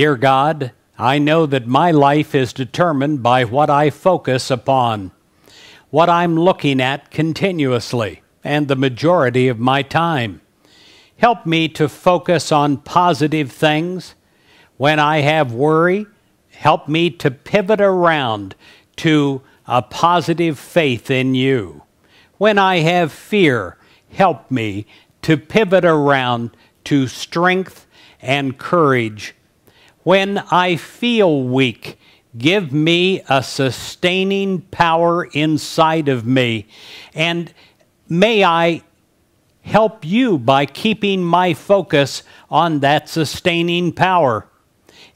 Dear God, I know that my life is determined by what I focus upon, what I'm looking at continuously, and the majority of my time. Help me to focus on positive things. When I have worry, help me to pivot around to a positive faith in you. When I have fear, help me to pivot around to strength and courage when I feel weak, give me a sustaining power inside of me. And may I help you by keeping my focus on that sustaining power.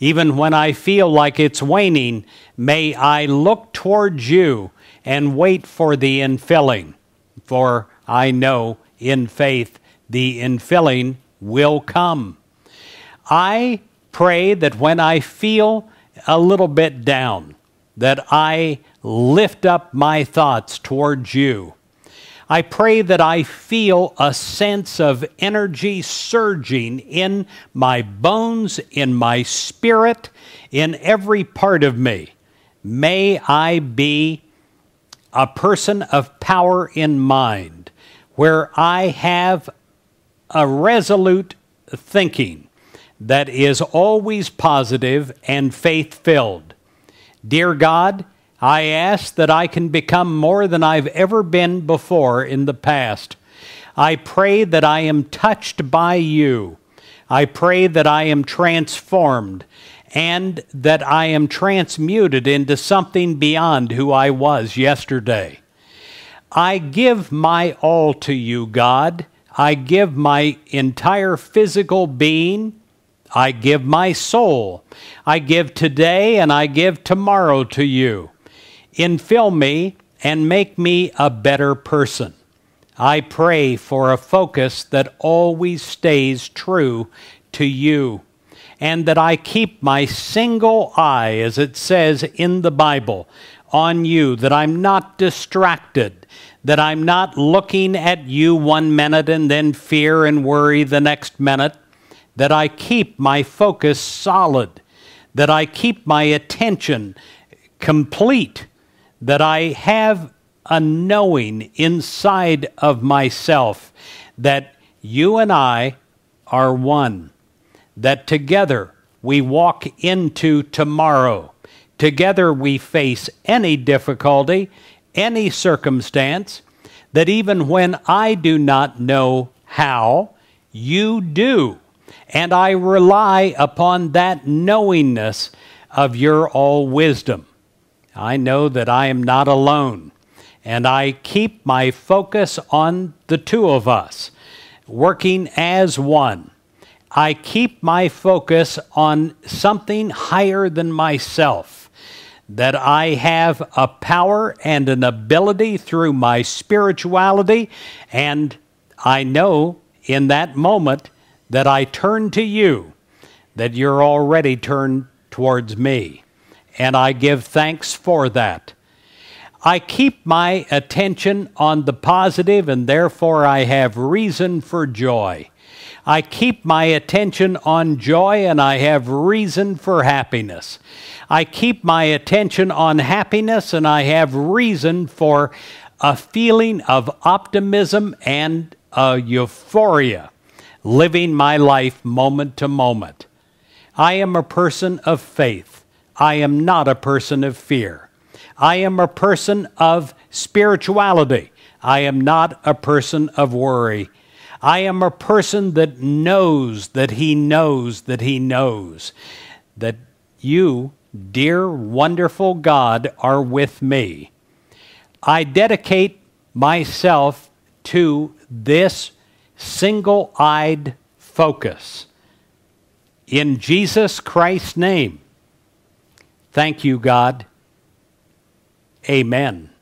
Even when I feel like it's waning, may I look towards you and wait for the infilling. For I know in faith the infilling will come. I pray that when I feel a little bit down, that I lift up my thoughts towards you. I pray that I feel a sense of energy surging in my bones, in my spirit, in every part of me. May I be a person of power in mind, where I have a resolute thinking that is always positive and faith filled. Dear God, I ask that I can become more than I've ever been before in the past. I pray that I am touched by you. I pray that I am transformed and that I am transmuted into something beyond who I was yesterday. I give my all to you, God. I give my entire physical being I give my soul. I give today and I give tomorrow to you. Infill me and make me a better person. I pray for a focus that always stays true to you and that I keep my single eye, as it says in the Bible, on you, that I'm not distracted, that I'm not looking at you one minute and then fear and worry the next minute, that I keep my focus solid, that I keep my attention complete, that I have a knowing inside of myself that you and I are one, that together we walk into tomorrow. Together we face any difficulty, any circumstance, that even when I do not know how, you do and I rely upon that knowingness of your all wisdom. I know that I am not alone, and I keep my focus on the two of us, working as one. I keep my focus on something higher than myself, that I have a power and an ability through my spirituality, and I know in that moment that I turn to you, that you're already turned towards me. And I give thanks for that. I keep my attention on the positive, and therefore I have reason for joy. I keep my attention on joy, and I have reason for happiness. I keep my attention on happiness, and I have reason for a feeling of optimism and euphoria living my life moment to moment. I am a person of faith. I am not a person of fear. I am a person of spirituality. I am not a person of worry. I am a person that knows that he knows that he knows that you, dear, wonderful God, are with me. I dedicate myself to this single eyed focus. In Jesus Christ's name, thank you, God. Amen.